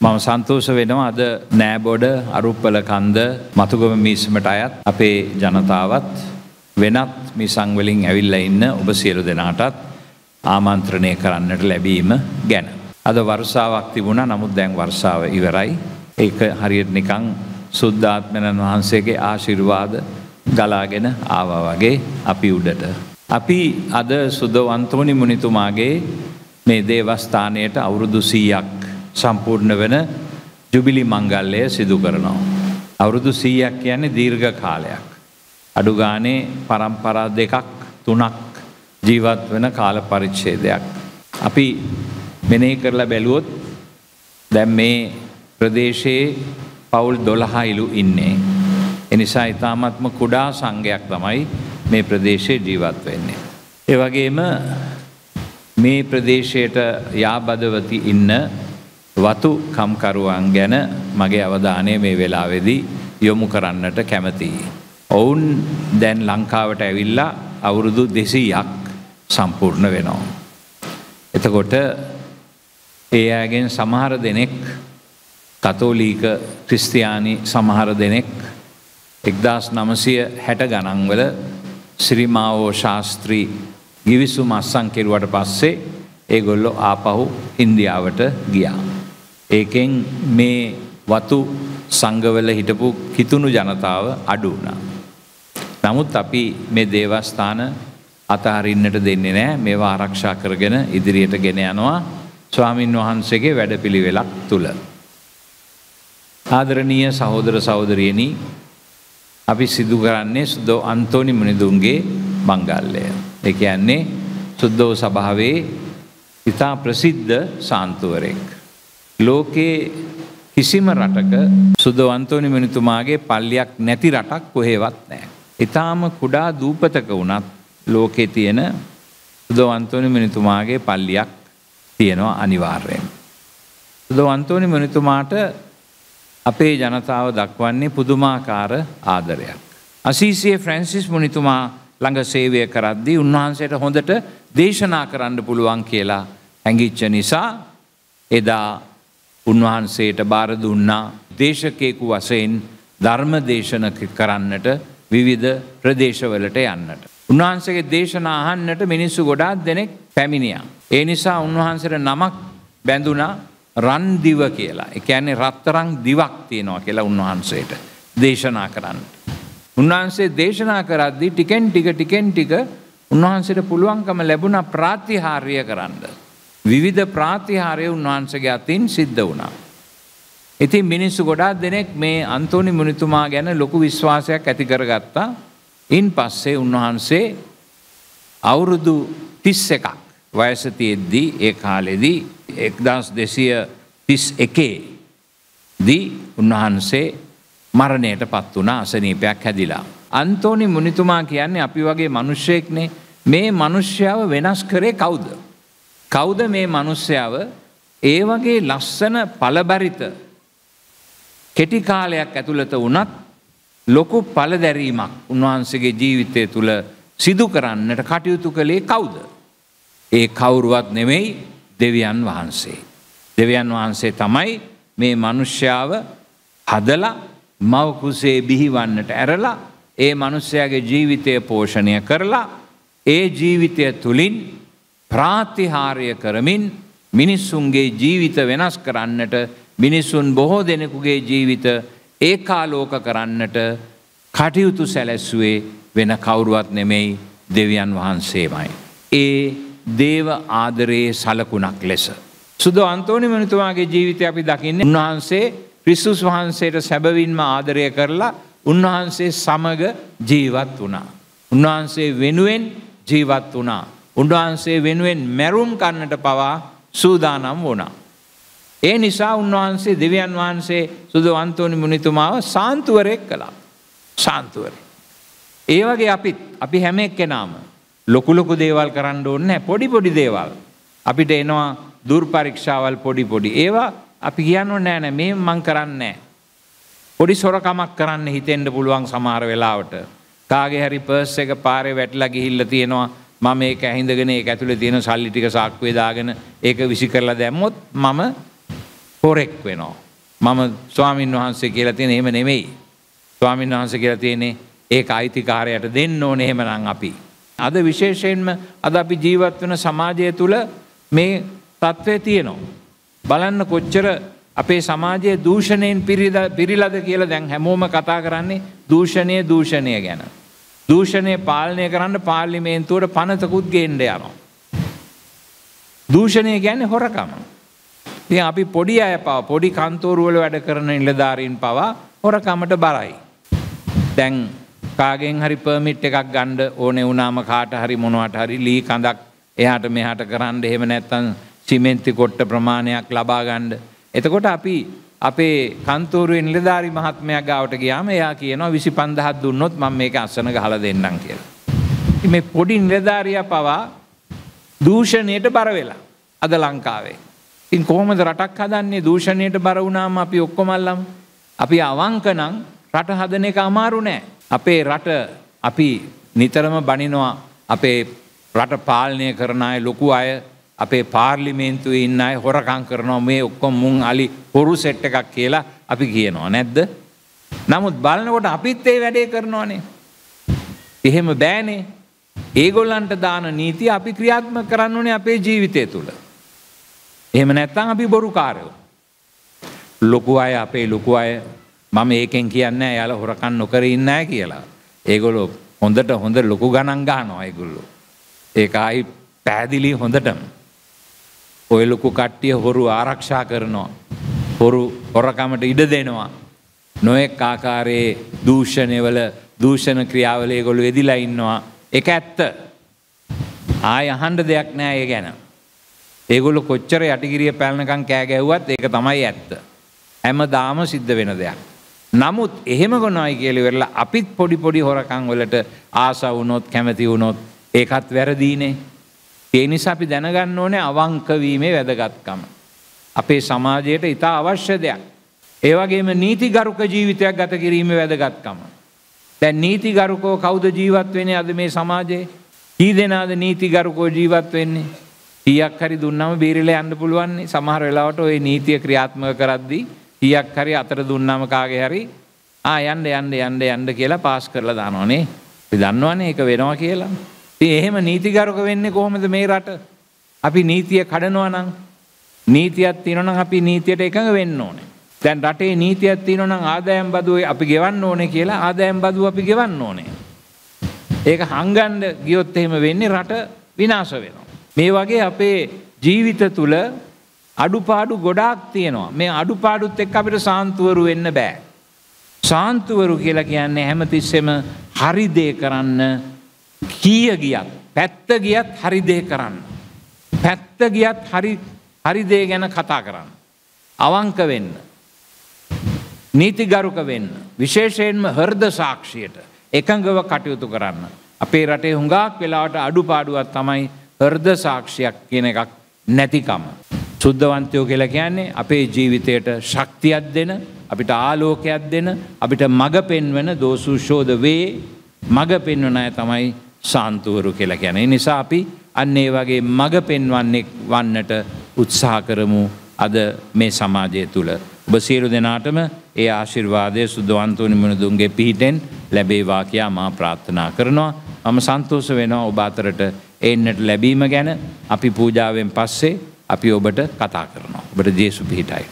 මම සන්තෝෂ වෙනවා අද නෑබොඩ අරුප්පල කන්ද මතුගම මිසමට අයත් අපේ ජනතාවත් වෙනත් මිසංවලින් ඇවිල්ල ඉන්න ඔබ සියලු දෙනාටත් ආමන්ත්‍රණය කරන්නට ලැබීම ගැන. අද වර්සාවක් තිබුණ නමුත් දැන් වර්සාව ඉවරයි. ඒක හරියට නිකං සුද්ධාත්මණන් වහන්සේගේ ආශිර්වාද ගලාගෙන ආවා වගේ අපි උඩට. අපි අද සුද්ධවන්තෝනි මුනිතුමාගේ මේ දේවස්ථානයට අවුරුදු සීයක් සම්පූර්ණ වෙන ජුබිලි මංගල්ලය සිදු කරනවා. අවුරුදු සීයක් කියන්නේ දීර්ඝ කාලයක්. අඩු ගානේ පරම්පරා දෙකක් තුනක් ජීවත් වෙන කාල පරිච්ඡේදයක්. අපි මෙනෙහි කරලා බැලුවොත් දැන් මේ ප්‍රදේශයේ පවුල් 12 ඉලු ඉන්නේ. එනිසා ඊ타ත්ම කුඩා සංඝයක් තමයි මේ ප්‍රදේශයේ ජීවත් වෙන්නේ. ඒ වගේම මේ ප්‍රදේශයට යාබදවති ඉන්න වතු කම්කරුවන් ගැන මගේ අවධානය මේ වෙලාවෙදී යොමු කරන්නට කැමතියි. ඔවුන් දැන් ලංකාවට ඇවිල්ලා අවුරුදු දෙසීයක් සම්පූර්ණ වෙනවා. එතකොට ඒ අයගෙන් සමහර දෙනෙක් කතෝලීක ක්‍රිස්තියානි සමහර දෙනෙක් එක්දස් නමසය හැට ගණන්වල සිරිමාවෝ ශාස්ත්‍රී ගිවිසුම් අස්සං කෙරුවට පස්සේ ඒගොල්ලො ආපහු ඉන්දියාවට ගියා. ඒකෙන් මේ වතු සංගවල හිටපු කිතුුණු ජනතාව අඩු වුණා. නමුත් අපි මේ දේවස්ථාන අතහරින්නට දෙන්නේ නෑ මේවා ආරක්ෂා කරගෙන ඉදිරියට ගෙන යනවා ස්වාමින් වහන්සේගේ වැඩපිළිවෙලක් තුළ. ආදරණීය සහෝදර සහෝදරියනි අපි සිදු කරන්නේ සුද්දෝ අන්තෝනි මනිදුන්ගේ මංගල්ලය. එක යන්නේ සුද්දෝ සභාවේ ඉතා ප්‍රසිද්ධ සාන්තුවරෙක්. ලෝකයේ කිසිම රටක සුදවන්තෝනි මිනිතුමාගේ පල්ලියක් නැති රටක් කොහේවත් නෑ. ඉතාම කුඩා දූපතක වුණත් ලෝකෙ තියෙන සුදවන්තෝනි මිනිතුමාගේ පල්ලියක් තියෙනවා අනිවාර්යෙන්. සුදවන්තෝනි මිනිතුමාට අපේ ජනතාව දක්වන්නේ පුදුමාකාර ආදරයක්. අසීසිය ෆ්‍රැන්සිස් මුනිතුමා ළඟ සේවය කරද්දී උන්වහන්සේට හොඳට දේශනා කරන්න පුළුවන් කියලා හැඟිච්ච නිසා එදා උන්වහන්සේට බාර දුන්නා දේශකයෙකු වසයෙන් ධර්ම දේශනක කරන්නට විවිධ ප්‍රදේශවලට යන්නට. උන්වහන්සගේ දේශනා අහන්නට මිනිස්සු ගොඩාත් දෙනෙක් පැමිණියා. ඒ නිසා උන්වහන්සට නමක් බැඳුනා රන්දිව කියලා එකඇනේ රත්තරං දිවක් තියෙනවා කියලා උන්වහන්සේට දේශනා කරන්න. උන්වහන්සේ දේශනා කරද්දි ටිකෙන් ටික ටිකෙන් ටික උන්වහන්සට පුළුවන්කම ලැබුණ ප්‍රාතිහාරය කරන්න. විවිධ ප්‍රාතිහාරය උන්වහන්සගේ අතින් සිද්ධ වුණා. ඉතින් මිනිස්සු ගොඩාක් දෙනෙක් මේ අන්තෝනි මුනිතුමා ගැන ලොකු විශ්වාසයක් ඇති කරගත්තා. ඉන් පස්සේ උන්වහන්සේ අවුරුදු 31ක් වයස තියෙද්දී ඒ කාලෙදී 1231 දී උන්වහන්සේ මරණයටපත් වුණා අසනීපයක් හැදිලා. අන්තෝනි මුනිතුමා කියන්නේ අපි වගේ මිනිස්සෙක්නේ. මේ මිනිස්යාව වෙනස් කරේ කවුද? කවුද මේ මනුස්සයාව ඒ වගේ ලස්සන පලබරිත කෙටි කාලයක් ඇතුළත වුණත් ලොකු පලදැරීමක් උන්වහන්සේගේ ජීවිතය තුළ සිදු කරන්නට කටයුතු කළේ කවුද. ඒ කවුරුවත් නෙමෙයි දෙවියන් වහන්සේ. දෙවියන් වහන්සේ තමයි මේ මනුෂ්‍යාව හදලා මවකුසේ බිහිවන්නට ඇරලා ඒ මනුස්සයාගේ ජීවිතය පෝෂණය කරලා ඒ ජීවිතය තුළින් ප්‍රාතිහාරය කරමින් මිනිස්සුන්ගේ ජීවිත වෙනස් කරන්නට මිනිස්සුන් බොහෝ දෙනෙකුගේ ජීවිත ඒකාලෝක කරන්නට කටයුතු සැලැස්සුවේ වෙන කවුරුවත් නෙමෙයි දෙවියන් වහන්සේමයි. ඒ දේව ආදරයේ සලකුණක් ලෙස. සුද අන්තෝනි මනිතුමාගේ ජීවිතය අපි දකින්න උන්වහන්සේ ක්‍රිස්තුස් වහන්සේට සැබවින්ම ආදරය කරලා උන්වහන්සේ සමග ජීවත් වුණා. උන්වහන්සේ වෙනුවෙන් ජීවත් වුණා. උන්වහන්සේ වෙනුවෙන් මැරුම් කන්නට පවා සූදානම් වුණා. ඒ නිසා උන්වහන්සේ දෙවියන් වහන්සේ සුදවන්තෝනි මුනිතුමාව සාන්තුවරයෙක් කළා. සාන්තුවර. ඒ වගේ අපිත් අපි හැම එක්කෙනාම ලොකු ලොකු දේවල් කරන්න ඕනේ නැහැ පොඩි පොඩි දේවල්. අපිට එනවා දුර්පරීක්ෂාවල් පොඩි පොඩි. ඒවා අපි කියන්න ඕනේ නෑ නෑ මේ මං කරන්නේ නෑ. පොඩි සොරකමක් කරන්න හිතෙන්න පුළුවන් සමහර වෙලාවට. කාගේ හරි පර්ස් එක පාරේ වැටලා ගිහිල්ලා තියෙනවා මම මේක ඇහිඳගෙන ඒක ඇතුලේ තියෙන සල්ලි ටික සාක්කුවේ දාගෙන ඒක විසි කරලා දැම්මොත් මම හොරෙක් වෙනවා. මම ස්වාමින් වහන්සේ කියලා තියෙන එහෙම නෙමෙයි. ස්වාමින් වහන්සේ කියලා තියෙන්නේ ඒක අයිතිකාරයට දෙන්න ඕනේ එහෙමනම් අපි. අද විශේෂයෙන්ම අද අපි ජීවත් වෙන සමාජය තුල මේ තත්ත්වය තියෙනවා. බලන්න කොච්චර අපේ සමාජයේ දූෂණයෙන් පිරිලද කියලා දැන් හැමෝම කතා කරන්නේ දූෂණය දූෂණය ගැන. දූෂණය පාලනය කරන්න පාර්ලිමේන්තුවට පනතකුත් ගේන්ඩ යනවා. දූෂණය ගැන හොරකම. ති අපි පොඩි අය පව පොඩි කන්තෝරුවල වැඩ කරන ඉලධාරීන් පවා හොරකමට බරයි. දැන් කාගෙන් හරි පර්මිට් එකක් ගණ්ඩ ඕනෙ වනාම කාට හරි මොනවට හරි ලී කඳක් එයාට මෙහට කරන්න එහෙම නැත්තන් සිමෙන්ති කොට්ට ප්‍රමාණයක් ලබාගණ්ඩ. එතකොට අපි අපේ කන්තෝරුවේ නිලධාරි මහත්මයක් ගාවට ගියාම එයා කියනවා විසි පන්දහත් දුන්නොත් මම මේක අස්සන ගහලා දෙන්නම් කියලා. මේ පොඩි නිලධාරියා පවා දූෂණයට බර වෙලා අද ලංකාවේ. ඉතින් කොහොමද රටක් හදන්නේ දූෂණයට බර වුණාම අපි ඔක්කොමල්ලම අපි අවංකනම් රට හදන එක අමාරු නෑ. අපේ රට අපි නිතරම බනිනවා අපේ රට පාලනය කරන අය ලොකු අය අපේ පාර්ලිමේන්තුවේ ඉන්න අය හොරකං කරනවා මේ ඔක්කොම මුන් අලි හොරු සෙට් එකක් කියලා අපි කියනවා නැද්ද? නමුත් බලනකොට අපිත් ඒ වැඩේ කරනවානේ. එහෙම බෑනේ. ඒගොල්ලන්ට දාන නීති අපි ක්‍රියාත්මක කරන්න ඕනේ අපේ ජීවිතය තුළ. එහෙම නැත්තම් අපි බොරුකාරයෝ. ලොකු අය අපේ ලොකු අය මම ඒකෙන් කියන්න යාල හොරකන් නොකර ඉන්නෑ කියලා. ඒගොලො හොඳට හොඳ ලොකු ගණන් ගානවා ඒගොල්ලෝ. ඒක ආයි පැහැදිලි හොඳටම. ඔය ලොකු කට්ටිය හොරු ආරක්ෂා කරනවා. හොරු හොරකමට ඉඩ දෙනවා. නොයෙක් ආකාරයේ දූෂණයවල දූෂණ ක්‍රියාවලේ ගොළු වෙදිලා ඉන්නවා. එක ඇත්ත. ආය අහන්ඩ දෙයක් නෑ ඒ ගැන. ඒගොලු කොච්චර යටිගිරිය පැල්නකං කෑගැව්වත් ඒක තමයි ඇත්ත. හැම දාම සිද්ධ වෙන දෙයක්. නමුත් එහෙම ගොනයි කියලි වෙරලා අපිත් පොඩි පොඩි හොරකං වලට ආස වුනොත් කැමති වුනොත් ඒකත් වැරදීනේ ඒ නිසා අපි දැනගන්න ඕනේ අවංකවීමේ වැදගත්කම. අපේ සමාජයට ඉතා අවශ්‍ය දෙයක්. ඒ වගේම නීතිගරුක ජීවිතයක් ගත කිරීමේ වැදගත්කම. දැන් නීතිගරුකෝ කවුද ජීවත් වෙන්නේ අද මේ සමාජයේ? කී දෙනාද නීතිගරුකෝ ජීවත් වෙන්නේ? ටිකක් හරි දුන්නම බීරිලා යන්න පුළුවන්. සමහර වෙලාවට ওই නීතිය ක්‍රියාත්මක කරද්දී ටිකක් හරි අතර දුන්නම කාගේ හරි ආ යන්න යන්න යන්න යන්න කියලා පාස් කරලා දානවනේ. අපි දන්නවනේ ඒක වෙනවා කියලා. ඉතින් එහෙම නීතිගරුක වෙන්නේ කොහොමද මේ රට? අපි නීතිය කඩනවා නම් නීතියක් තියෙනවා නම් අපි නීතියට එකඟ වෙන්න ඕනේ. දැන් රටේ නීතියක් තියෙනවා නම් ආදායම් බදුව අපි ගෙවන්න ඕනේ කියලා ආදායම් බදුව අපි ගෙවන්න ඕනේ. ඒක හංගන්න ගියොත් එහෙම වෙන්නේ රට විනාශ වෙනවා. මේ වගේ අපේ ජීවිත තුල අඩුපාඩු ගොඩාක් තියෙනවා. මේ අඩුපාඩුත් එක්ක අපිට සාන්තුවරු වෙන්න බෑ. සාන්තුවරු කියලා කියන්නේ හැමතිස්සෙම හරි දේ කරන්න කීය ගියත් පැත්ත ගියත් හරිදේ කරන්න. පැත්ත ගියත් හරිදේ ගැන කතා කරන්න. අවංක වෙන්න. නීතිගරුක වෙන්න. විශේෂයෙන්ම හර්ද සාක්ෂියට එකඟව කටයුතු කරන්න. අපේ රටේ හුඟක් වෙලාවට අඩුපාඩුවත් තමයි හර්ද සාක්ෂියක් කියන එකක් නැතිකම. සුද්ධවන්තයෝ කියලා කියන්නේ අපේ ජීවිතයට ශක්තියක් දෙන අපිට ආලෝකයක් දෙන අපිට මඟ පෙන්වන දෝසුෂෝධ වේ මඟ පෙන්වන අය තමයි සාන්තුවරු කියලා ගැන. නිසා අපි අන්න ඒ වගේ මඟ පෙන්වන්නේ වන්නට උත්සාහ කරමු අද මේ සමාජය තුළ. ඔබ සියලු දෙනාටම ඒ ආශිර්වාදය සුද්ධවන්තෝනිමනදුන්ගේ පිහිටෙන් ලැබේවා කියා මා ප්‍රාර්ථනා කරනවා. මම සන්තෝෂ වෙනවා ඔබ අතරට එන්නට ලැබීම ගැන අපි පූජාවෙන් පස්සේ අපි ඔබට කතා කරනවා. ඔබට ජේසු පිහිටයි.